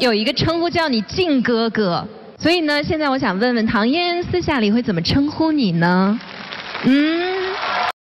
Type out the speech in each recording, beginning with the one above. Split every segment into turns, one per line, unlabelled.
有一个称呼叫你“靖哥哥”，所以呢，现在我想问问唐嫣，私下里会怎么称呼你呢？嗯。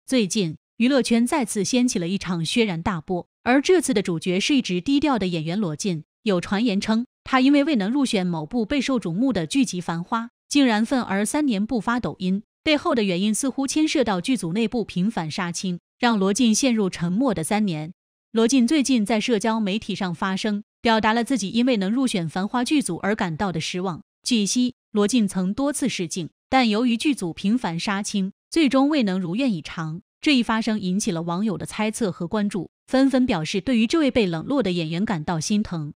最近，娱乐圈再次掀起了一场轩然大波，而这次的主角是一直低调的演员罗晋。有传言称，他因为未能入选某部备受瞩目的剧集《繁花》，竟然愤而三年不发抖音。背后的原因似乎牵涉到剧组内部频繁杀青，让罗晋陷入沉默的三年。罗晋最近在社交媒体上发声。表达了自己因为能入选《繁花》剧组而感到的失望。据悉，罗晋曾多次试镜，但由于剧组频繁杀青，最终未能如愿以偿。这一发生引起了网友的猜测和关注，纷纷表示对于这位被冷落的演员感到心疼。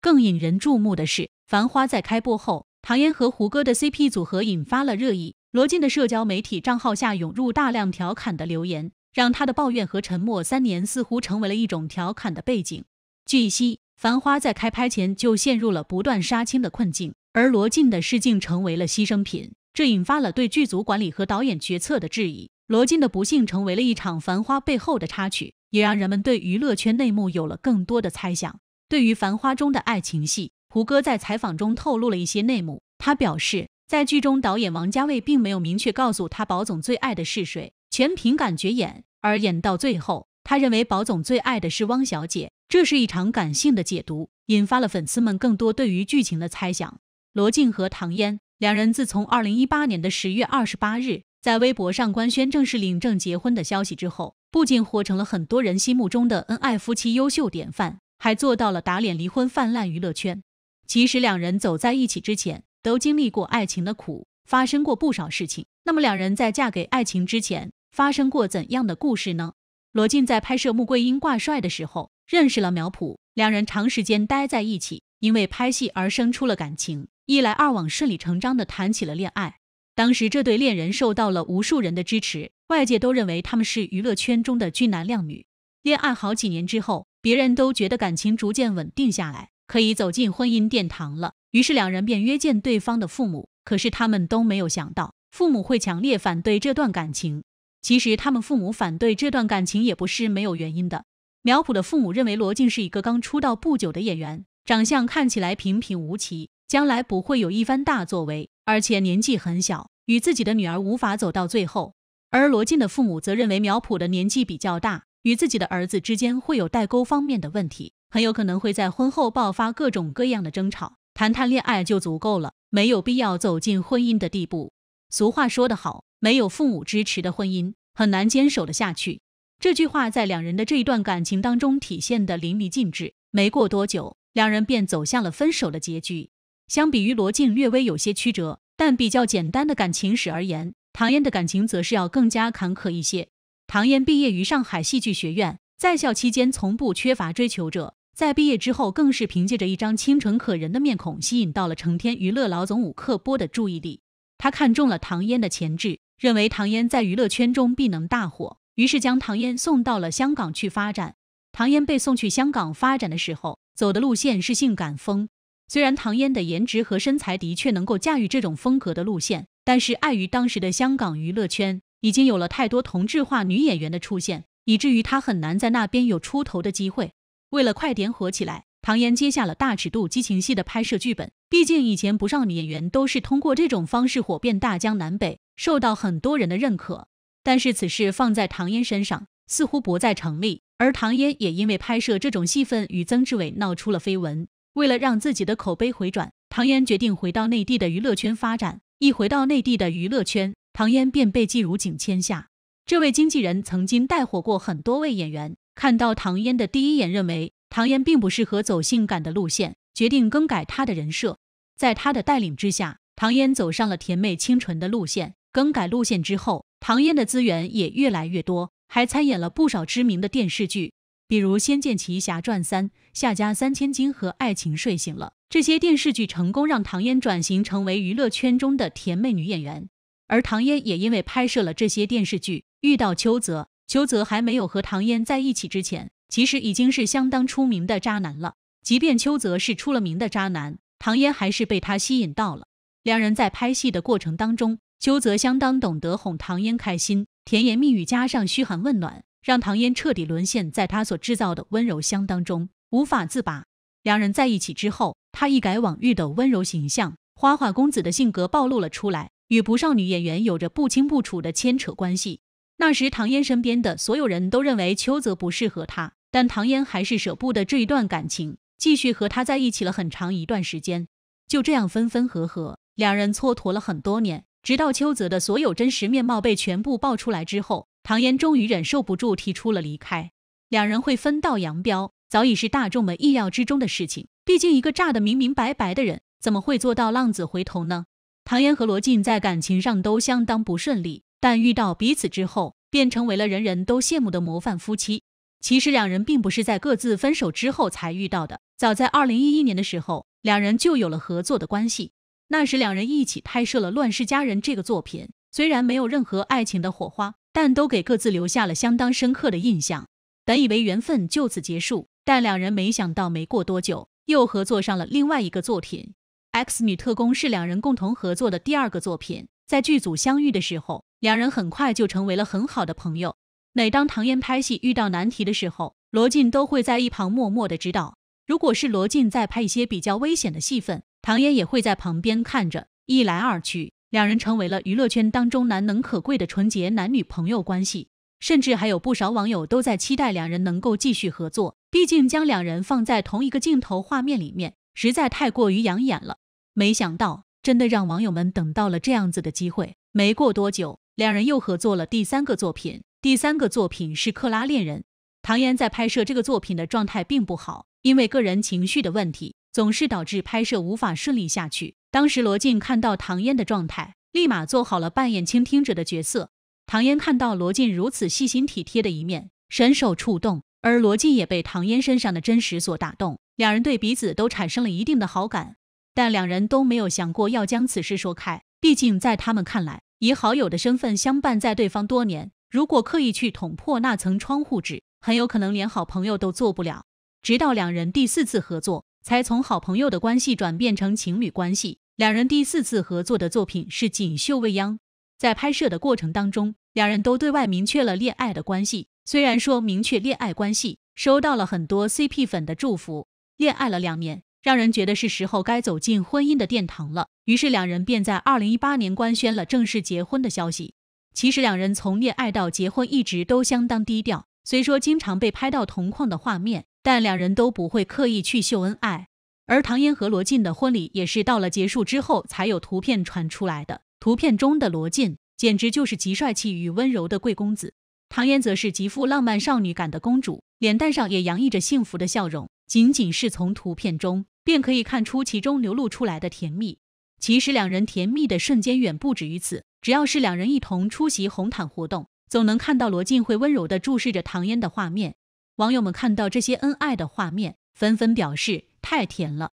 更引人注目的是，《繁花》在开播后，唐嫣和胡歌的 CP 组合引发了热议，罗晋的社交媒体账号下涌入大量调侃的留言，让他的抱怨和沉默三年似乎成为了一种调侃的背景。据悉。《繁花》在开拍前就陷入了不断杀青的困境，而罗晋的试镜成为了牺牲品，这引发了对剧组管理和导演决策的质疑。罗晋的不幸成为了一场《繁花》背后的插曲，也让人们对娱乐圈内幕有了更多的猜想。对于《繁花》中的爱情戏，胡歌在采访中透露了一些内幕。他表示，在剧中导演王家卫并没有明确告诉他宝总最爱的是谁，全凭感觉演。而演到最后，他认为宝总最爱的是汪小姐。这是一场感性的解读，引发了粉丝们更多对于剧情的猜想。罗晋和唐嫣两人自从二零一八年的十月二十八日，在微博上官宣正式领证结婚的消息之后，不仅活成了很多人心目中的恩爱夫妻优秀典范，还做到了打脸离婚泛滥娱乐圈。其实两人走在一起之前，都经历过爱情的苦，发生过不少事情。那么两人在嫁给爱情之前，发生过怎样的故事呢？罗晋在拍摄《穆桂英挂帅》的时候认识了苗圃，两人长时间待在一起，因为拍戏而生出了感情，一来二往，顺理成章地谈起了恋爱。当时这对恋人受到了无数人的支持，外界都认为他们是娱乐圈中的俊男靓女。恋爱好几年之后，别人都觉得感情逐渐稳定下来，可以走进婚姻殿堂了，于是两人便约见对方的父母。可是他们都没有想到，父母会强烈反对这段感情。其实他们父母反对这段感情也不是没有原因的。苗圃的父母认为罗晋是一个刚出道不久的演员，长相看起来平平无奇，将来不会有一番大作为，而且年纪很小，与自己的女儿无法走到最后。而罗晋的父母则认为苗圃的年纪比较大，与自己的儿子之间会有代沟方面的问题，很有可能会在婚后爆发各种各样的争吵。谈谈恋爱就足够了，没有必要走进婚姻的地步。俗话说得好。没有父母支持的婚姻很难坚守的下去，这句话在两人的这一段感情当中体现的淋漓尽致。没过多久，两人便走向了分手的结局。相比于罗晋略微有些曲折，但比较简单的感情史而言，唐嫣的感情则是要更加坎坷一些。唐嫣毕业于上海戏剧学院，在校期间从不缺乏追求者，在毕业之后更是凭借着一张清纯可人的面孔，吸引到了成天娱乐老总武克波的注意力。他看中了唐嫣的潜质。认为唐嫣在娱乐圈中必能大火，于是将唐嫣送到了香港去发展。唐嫣被送去香港发展的时候，走的路线是性感风。虽然唐嫣的颜值和身材的确能够驾驭这种风格的路线，但是碍于当时的香港娱乐圈已经有了太多同质化女演员的出现，以至于她很难在那边有出头的机会。为了快点火起来，唐嫣接下了大尺度激情戏的拍摄剧本。毕竟以前不少女演员都是通过这种方式火遍大江南北。受到很多人的认可，但是此事放在唐嫣身上似乎不再成立。而唐嫣也因为拍摄这种戏份与曾志伟闹出了绯闻。为了让自己的口碑回转，唐嫣决定回到内地的娱乐圈发展。一回到内地的娱乐圈，唐嫣便被季如锦签下。这位经纪人曾经带火过很多位演员，看到唐嫣的第一眼，认为唐嫣并不适合走性感的路线，决定更改她的人设。在他的带领之下，唐嫣走上了甜美清纯的路线。更改路线之后，唐嫣的资源也越来越多，还参演了不少知名的电视剧，比如《仙剑奇侠传三》《夏家三千金》和《爱情睡醒了》。这些电视剧成功让唐嫣转型成为娱乐圈中的甜美女演员。而唐嫣也因为拍摄了这些电视剧，遇到邱泽。邱泽还没有和唐嫣在一起之前，其实已经是相当出名的渣男了。即便邱泽是出了名的渣男，唐嫣还是被他吸引到了。两人在拍戏的过程当中。邱泽相当懂得哄唐嫣开心，甜言蜜语加上嘘寒问暖，让唐嫣彻底沦陷在他所制造的温柔乡当中，无法自拔。两人在一起之后，他一改往日的温柔形象，花花公子的性格暴露了出来，与不少女演员有着不清不楚的牵扯关系。那时，唐嫣身边的所有人都认为邱泽不适合她，但唐嫣还是舍不得这一段感情，继续和他在一起了很长一段时间。就这样分分合合，两人蹉跎了很多年。直到邱泽的所有真实面貌被全部爆出来之后，唐嫣终于忍受不住，提出了离开，两人会分道扬镳，早已是大众们意料之中的事情。毕竟一个炸得明明白白的人，怎么会做到浪子回头呢？唐嫣和罗晋在感情上都相当不顺利，但遇到彼此之后，便成为了人人都羡慕的模范夫妻。其实两人并不是在各自分手之后才遇到的，早在二零一一年的时候，两人就有了合作的关系。那时，两人一起拍摄了《乱世佳人》这个作品，虽然没有任何爱情的火花，但都给各自留下了相当深刻的印象。本以为缘分就此结束，但两人没想到，没过多久又合作上了另外一个作品《X 女特工》是两人共同合作的第二个作品。在剧组相遇的时候，两人很快就成为了很好的朋友。每当唐嫣拍戏遇到难题的时候，罗晋都会在一旁默默的指导。如果是罗晋在拍一些比较危险的戏份。唐嫣也会在旁边看着，一来二去，两人成为了娱乐圈当中难能可贵的纯洁男女朋友关系，甚至还有不少网友都在期待两人能够继续合作，毕竟将两人放在同一个镜头画面里面，实在太过于养眼了。没想到，真的让网友们等到了这样子的机会。没过多久，两人又合作了第三个作品，第三个作品是《克拉恋人》。唐嫣在拍摄这个作品的状态并不好，因为个人情绪的问题。总是导致拍摄无法顺利下去。当时罗晋看到唐嫣的状态，立马做好了扮演倾听者的角色。唐嫣看到罗晋如此细心体贴的一面，深受触动，而罗晋也被唐嫣身上的真实所打动，两人对彼此都产生了一定的好感。但两人都没有想过要将此事说开，毕竟在他们看来，以好友的身份相伴在对方多年，如果刻意去捅破那层窗户纸，很有可能连好朋友都做不了。直到两人第四次合作。才从好朋友的关系转变成情侣关系。两人第四次合作的作品是《锦绣未央》。在拍摄的过程当中，两人都对外明确了恋爱的关系。虽然说明确恋爱关系，收到了很多 CP 粉的祝福。恋爱了两年，让人觉得是时候该走进婚姻的殿堂了。于是两人便在二零一八年官宣了正式结婚的消息。其实两人从恋爱到结婚一直都相当低调，虽说经常被拍到同框的画面。但两人都不会刻意去秀恩爱，而唐嫣和罗晋的婚礼也是到了结束之后才有图片传出来的。图片中的罗晋简直就是极帅气与温柔的贵公子，唐嫣则是极富浪漫少女感的公主，脸蛋上也洋溢着幸福的笑容。仅仅是从图片中便可以看出其中流露出来的甜蜜。其实两人甜蜜的瞬间远不止于此，只要是两人一同出席红毯活动，总能看到罗晋会温柔地注视着唐嫣的画面。网友们看到这些恩爱的画面，纷纷表示太甜了。